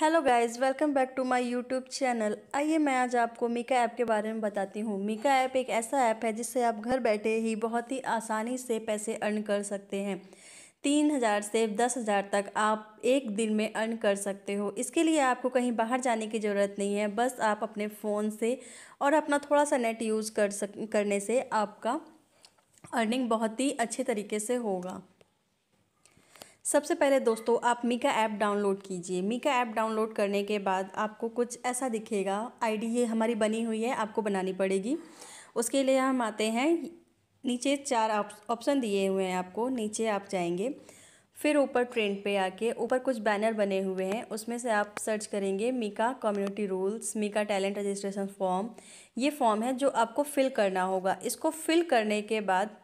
hello guys welcome back to my YouTube channel आइए मैं आज आपको मीका ऐप के बारे में बताती हूँ मीका ऐप एक ऐसा ऐप है जिससे आप घर बैठे ही बहुत ही आसानी से पैसे अर्न कर सकते हैं तीन हज़ार से दस हज़ार तक आप एक दिन में अर्न कर सकते हो इसके लिए आपको कहीं बाहर जाने की ज़रूरत नहीं है बस आप अपने फ़ोन से और अपना थोड़ा सा नेट यूज़ कर सक करने से आपका अर्निंग बहुत ही अच्छे तरीके से होगा सबसे पहले दोस्तों आप मीका ऐप डाउनलोड कीजिए मीका ऐप डाउनलोड करने के बाद आपको कुछ ऐसा दिखेगा आईडी ये हमारी बनी हुई है आपको बनानी पड़ेगी उसके लिए हम आते हैं नीचे चार ऑप्शन दिए हुए हैं आपको नीचे आप जाएंगे फिर ऊपर ट्रेंड पे आके ऊपर कुछ बैनर बने हुए हैं उसमें से आप सर्च करेंगे Mika community rules Mika talent registration form ये फॉर्म है जो आपको फिल करना होगा इसको फिल करने के बाद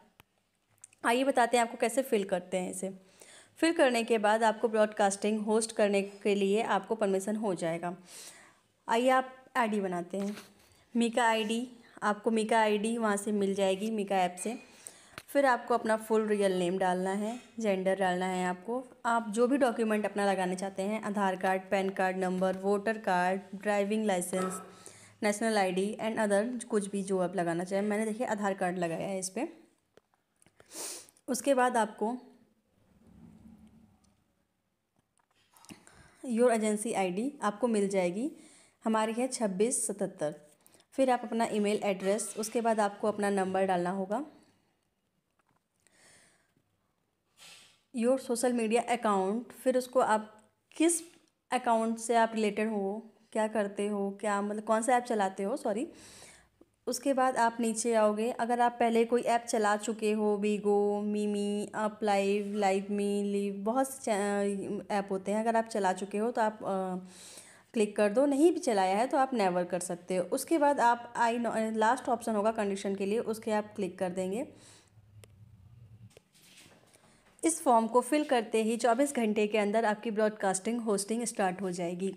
आइए बताते हैं आपको कैसे फिल करते हैं इसे फिर करने के बाद आपको ब्रॉडकास्टिंग होस्ट करने के लिए आपको परमिशन हो जाएगा आइए आप आईडी बनाते हैं मीका आईडी आपको मीका आईडी वहाँ से मिल जाएगी मीका ऐप से फिर आपको अपना फुल रियल नेम डालना है जेंडर डालना है आपको आप जो भी डॉक्यूमेंट अपना लगाना चाहते हैं Aadhaar card PAN card number voter card driving licence national ID and other कुछ भी जो आप लगाना चाहें मैंने देखिए आधार कार्ड लगाया है इस पर उसके बाद आपको योर एजेंसी आईडी आपको मिल जाएगी हमारी है छब्बीस सतहत्तर फिर आप अपना ईमेल एड्रेस उसके बाद आपको अपना नंबर डालना होगा योर सोशल मीडिया अकाउंट फिर उसको आप किस अकाउंट से आप रिलेटेड हो क्या करते हो क्या मतलब कौन सा ऐप चलाते हो सॉरी उसके बाद आप नीचे आओगे अगर आप पहले कोई ऐप चला चुके हो Vigo Mimi up live live me live बहुत से ऐप होते हैं अगर आप चला चुके हो तो आप आ, क्लिक कर दो नहीं भी चलाया है तो आप नेवर कर सकते हो उसके बाद आप आई लास्ट ऑप्शन होगा कंडीशन के लिए उसके आप क्लिक कर देंगे इस फॉर्म को फिल करते ही चौबीस घंटे के अंदर आपकी ब्रॉडकास्टिंग होस्टिंग स्टार्ट हो जाएगी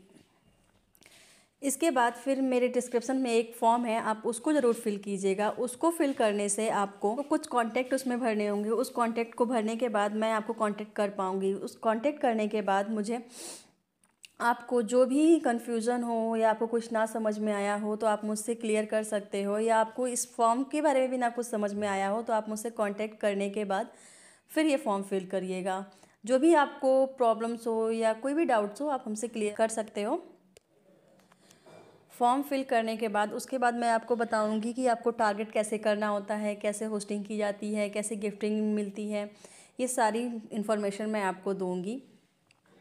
इसके बाद फिर मेरे डिस्क्रिप्शन में एक फॉर्म है आप उसको ज़रूर फिल कीजिएगा उसको फिल करने से आपको कुछ कॉन्टैक्ट उसमें भरने होंगे उस कॉन्टैक्ट को भरने के बाद मैं आपको कॉन्टैक्ट कर पाऊँगी उस कॉन्टैक्ट करने के बाद मुझे आपको जो भी कन्फ्यूज़न हो या आपको कुछ ना समझ में आया हो तो आप मुझसे क्लियर कर सकते हो या आपको इस फॉर्म के बारे में भी ना कुछ समझ में आया हो तो आप मुझसे कांटेक्ट करने के बाद फिर ये फॉर्म फिल करिएगा जो भी आपको प्रॉब्लम्स हो या कोई भी डाउट्स हो आप हमसे क्लियर कर सकते हो फॉर्म फिल करने के बाद उसके बाद मैं आपको बताऊंगी कि आपको टारगेट कैसे करना होता है कैसे होस्टिंग की जाती है कैसे गिफ्टिंग मिलती है ये सारी इन्फॉर्मेशन मैं आपको दूंगी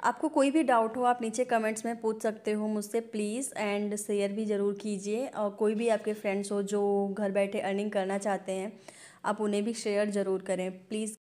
आपको कोई भी डाउट हो आप नीचे कमेंट्स में पूछ सकते हो मुझसे प्लीज़ एंड शेयर भी ज़रूर कीजिए और कोई भी आपके फ्रेंड्स हो जो घर बैठे अर्निंग करना चाहते हैं आप उन्हें भी शेयर ज़रूर करें प्लीज़